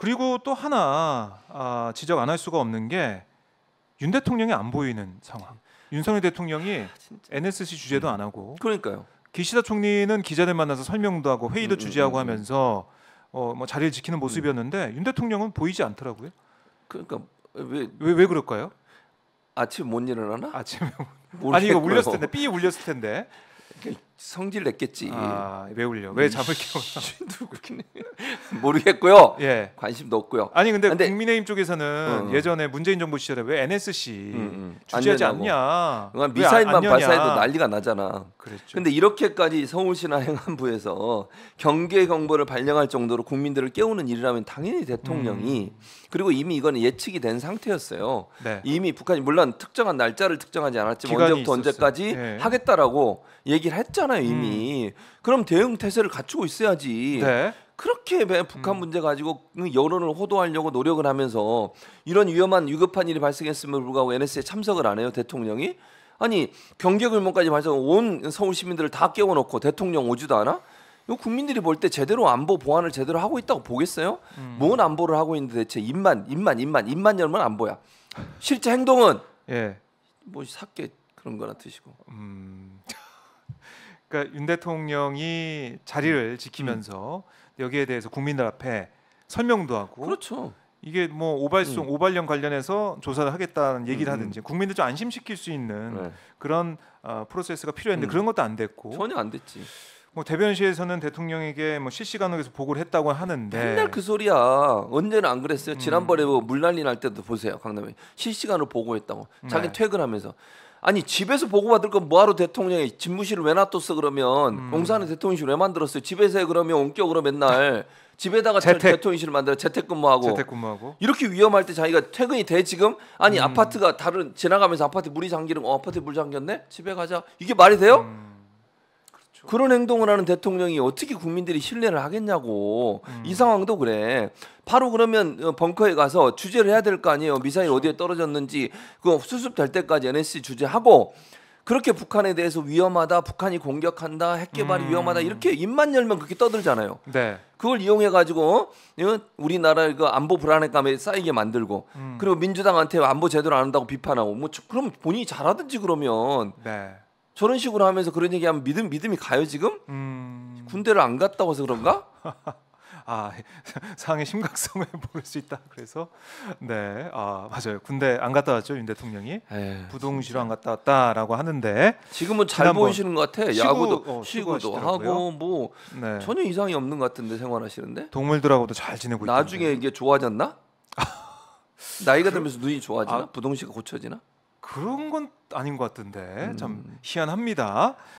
그리고 또 하나 아, 지적 안 할 수가 없는 게 윤 대통령이 안 보이는 상황. 윤석열 대통령이 아, NSC 주제도안 하고. 그러니까요. 기시다 총리는 기자들 만나서 설명도 하고 회의도 음, 음 주재하고 음, 음, 하면서 어, 뭐 자리를 지키는 모습이었는데 윤 대통령은 보이지 않더라고요. 그러니까 왜왜왜 그럴까요? 아침 못 일어나나? 아침에 아니 이거 울렸을 텐데 삐 울렸을 텐데 성질 냈겠지. 아, 외울려. 왜 음, 잡을 게우나 모르겠고요. 예. 관심도 없고요. 아니 근데, 근데 국민의힘 쪽에서는 음. 예전에 문재인 정부 시절에 왜 NSC 음, 음, 주재하지 않냐? 그러 미사일만 발사해도 난리가 나잖아. 그랬죠. 근데 이렇게까지 서울시나 행안부에서 경계 경보를 발령할 정도로 국민들을 깨우는 일이라면 당연히 대통령이 음. 그리고 이미 이거는 예측이 된 상태였어요. 네. 이미 북한이 물론 특정한 날짜를 특정하지 않았지만 언제부터 있었어요. 언제까지 네. 하겠다라고 얘기를 했잖아. 있잖아요 음. 이미. 음. 그럼 대응 태세를 갖추고 있어야지. 네. 그렇게 왜 북한 음. 문제 가지고 그 여론을 호도하려고 노력을 하면서 이런 위험한 위급한 일이 발생했음을 불구하고 NS에 참석을 안 해요 대통령이? 아니 경계 글문까지 발생 온 서울 시민들을 다 깨워놓고 대통령 오지도 않아? 이 국민들이 볼 때 제대로 안보 보완을 제대로 하고 있다고 보겠어요? 음. 뭔 안보를 하고 있는데 대체 입만 입만 입만 입만 열면 안보야. 실제 행동은 예. 뭐 사게 그런 거나 드시고. 음. 그러니까 윤 대통령이 자리를 음. 지키면서 여기에 대해서 국민들 앞에 설명도 하고 그렇죠. 이게 뭐 오발송 음. 오발령 관련해서 조사를 하겠다는 얘기를 음. 하든지 국민들 좀 안심시킬 수 있는 네. 그런 어, 프로세스가 필요했는데 음. 그런 것도 안 됐고 전혀 안 됐지. 뭐 대변실에서는 대통령에게 뭐 실시간으로 해서 보고를 했다고 하는데 맨날 그 소리야 언제는 안 그랬어요 음. 지난번에 뭐 물난리 날 때도 보세요 강남에 실시간으로 보고했다고 자기 네. 퇴근하면서 아니 집에서 보고받을 건 뭐하러 대통령이 집무실을 왜 놔뒀어 그러면 음. 사산에 대통령실 왜 만들었어요? 집에서 그러면 온격으로 맨날 집에다가 재택. 대통령실을 만들어 재택근무하고 재택근무하고 이렇게 위험할 때 자기가 퇴근이 돼 지금 아니 음. 아파트가 다른 지나가면서 아파트 물이 잠기는 어 아파트 물 잠겼네 집에 가자 이게 말이 돼요? 음. 그렇죠. 그런 행동을 하는 대통령이 어떻게 국민들이 신뢰를 하겠냐고 음. 이 상황도 그래. 바로 그러면 어, 벙커에 가서 주제를 해야 될 거 아니에요. 미사일 그렇죠. 어디에 떨어졌는지 그 수습될 때까지 NSC 주제하고 그렇게 북한에 대해서 위험하다, 북한이 공격한다, 핵 개발이 음. 위험하다 이렇게 입만 열면 그렇게 떠들잖아요. 네. 그걸 이용해 가지고 어, 우리나라 그 안보 불안감에 쌓이게 만들고 음. 그리고 민주당한테 안보 제대로 안 한다고 비판하고 뭐 그럼 본인이 잘하든지 그러면 네. 저런 식으로 하면서 그런 얘기하면 믿음 믿음이 가요 지금? 음... 군대를 안 갔다 고해서 그런가? 아 상의 심각성을 모를 수 있다. 그래서 네, 아 맞아요. 군대 안 갔다 왔죠 윤 대통령이 예, 부동시로 안 갔다 왔다라고 하는데 지금은 잘 보이시는 것 같아. 시구, 야구도 어, 시구도 하고 뭐 네. 전혀 이상이 없는 것 같은데 생활하시는데 동물들하고도 잘 지내고 나중에 있던데. 이게 좋아졌나? 나이가 들면서 눈이 좋아지나? 아, 부동시가 고쳐지나? 그런 건 아닌 것 같은데 참 음. 희한합니다.